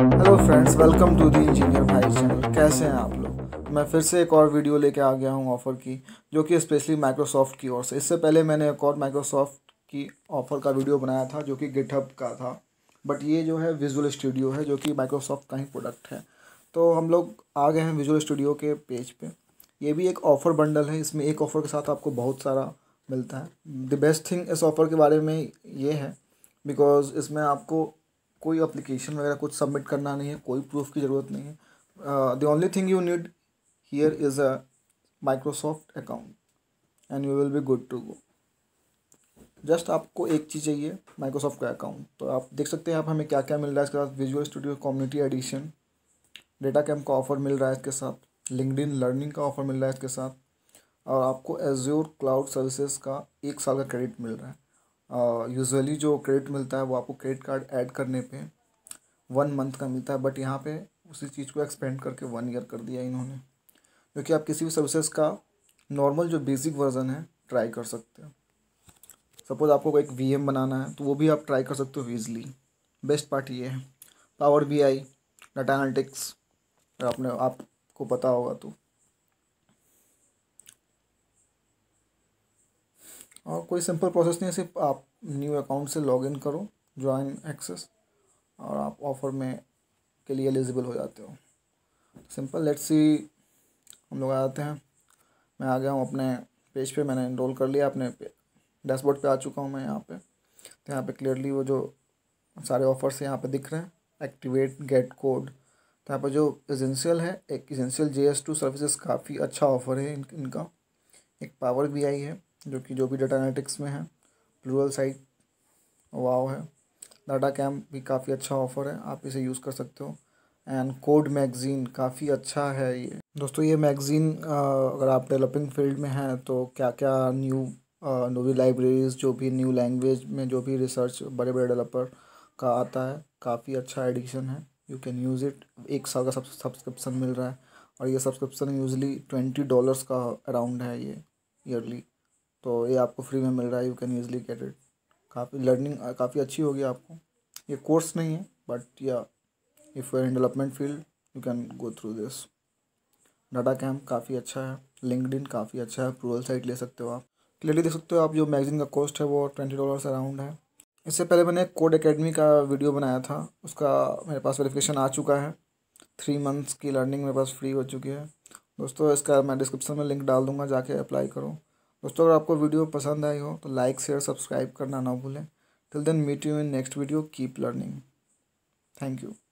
Hello friends welcome to the engineer Bhai channel कैसे हैं आप लोग मैं फिर से एक और वीडियो लेके आ गया हूँ ऑफ़र की जो कि स्पेशली माइक्रोसॉफ्ट की ओर से इससे पहले मैंने एक और माइक्रोसॉफ्ट की ऑफ़र का वीडियो बनाया था जो कि गिटहब का था बट ये जो है विजुअल स्टूडियो है जो कि माइक्रोसॉफ्ट का ही प्रोडक्ट है तो हम लोग आ गए हैं विजुअल स्टूडियो के पेज पर पे। ये भी एक ऑफ़र बंडल है इसमें एक ऑफ़र के साथ आपको बहुत सारा मिलता है द बेस्ट थिंग इस ऑफ़र के बारे में ये है बिकॉज इसमें आपको कोई अप्लीकेशन वगैरह कुछ सबमिट करना नहीं है कोई प्रूफ की ज़रूरत नहीं है the only thing you need here is a Microsoft account and you will be good to go just आपको एक चीज़ चाहिए माइक्रोसॉफ्ट का अकाउंट तो आप देख सकते हैं आप हमें क्या क्या मिल रहा है इसके साथ visual studio community edition DataCamp का ऑफर मिल रहा है इसके साथ लिंकड लर्निंग का ऑफर मिल रहा है इसके साथ और आपको एज्योर क्लाउड सर्विसेज का एक साल का क्रेडिट मिल रहा है यूजुअली जो क्रेडिट मिलता है वो आपको क्रेडिट कार्ड ऐड करने पे वन मंथ का मिलता है बट यहाँ पे उसी चीज़ को एक्सपेंड करके वन ईयर कर दिया इन्होंने क्योंकि आप किसी भी सर्विसेज का नॉर्मल जो बेसिक वर्जन है ट्राई कर सकते हो सपोज़ आपको एक वी बनाना है तो वो भी आप ट्राई कर सकते हो ईजली बेस्ट पार्ट ये है Power B I data analytics आपने आपको पता होगा तो और कोई सिंपल प्रोसेस नहीं है सिर्फ आप न्यू अकाउंट से लॉग इन करो ज्वाइन एक्सेस और आप ऑफ़र में के लिए एलिजिबल हो जाते हो सिंपल लेट्स सी हम लोग आ जाते हैं मैं आ गया हूँ अपने पेज पे मैंने इनरोल कर लिया अपने डैशबोर्ड पे आ चुका हूँ मैं यहाँ पे तो यहाँ पे क्लियरली वो जो सारे ऑफर्स यहाँ पे दिख रहे हैं एक्टिवेट गेट कोड तो यहाँ पर जो एजेंशियल है एक essential J S two services काफ़ी अच्छा ऑफर है इन, इनका एक पावर भी आई है जो कि जो भी डाटा एनालिटिक्स में है प्लूरल साइट वाओ है डाटा कैम्प भी काफ़ी अच्छा ऑफर है आप इसे यूज़ कर सकते हो एंड कोड मैगज़ीन काफ़ी अच्छा है ये दोस्तों ये मैगज़ीन अगर आप डेवलपिंग फील्ड में हैं तो क्या क्या न्यू भी लाइब्रेरीज़ जो भी न्यू लैंग्वेज में जो भी रिसर्च बड़े बड़े डेवलपर का आता है काफ़ी अच्छा एडिशन है यू कैन यूज़ इट एक साल का सब सब्सक्रिप्सन मिल रहा है और ये सब्सक्रिप्सन यूजली ट्वेंटी डॉलर्स का अराउंड है ये ईयरली तो ये आपको फ्री में मिल रहा है you can easily get it काफ़ी लर्निंग काफ़ी अच्छी होगी आपको ये कोर्स नहीं है बट या if you in development field you can go through this DataCamp काफ़ी अच्छा है लिंकड काफ़ी अच्छा है अप्रूवल साइट ले सकते हो आप क्लियरली देख सकते हो आप जो मैगजीन का कॉस्ट है वो ट्वेंटी डॉलर अराउंड है इससे पहले मैंने एक कोड अकेडमी का वीडियो बनाया था उसका मेरे पास वेरिफिकेशन आ चुका है थ्री मंथ्स की लर्निंग मेरे पास फ्री हो चुकी है दोस्तों इसका मैं डिस्क्रिप्शन में लिंक डाल दूंगा जाके अप्लाई करो दोस्तों अगर आपको वीडियो पसंद आई हो तो लाइक शेयर सब्सक्राइब करना ना भूलें till then meet you in next video keep learning thank you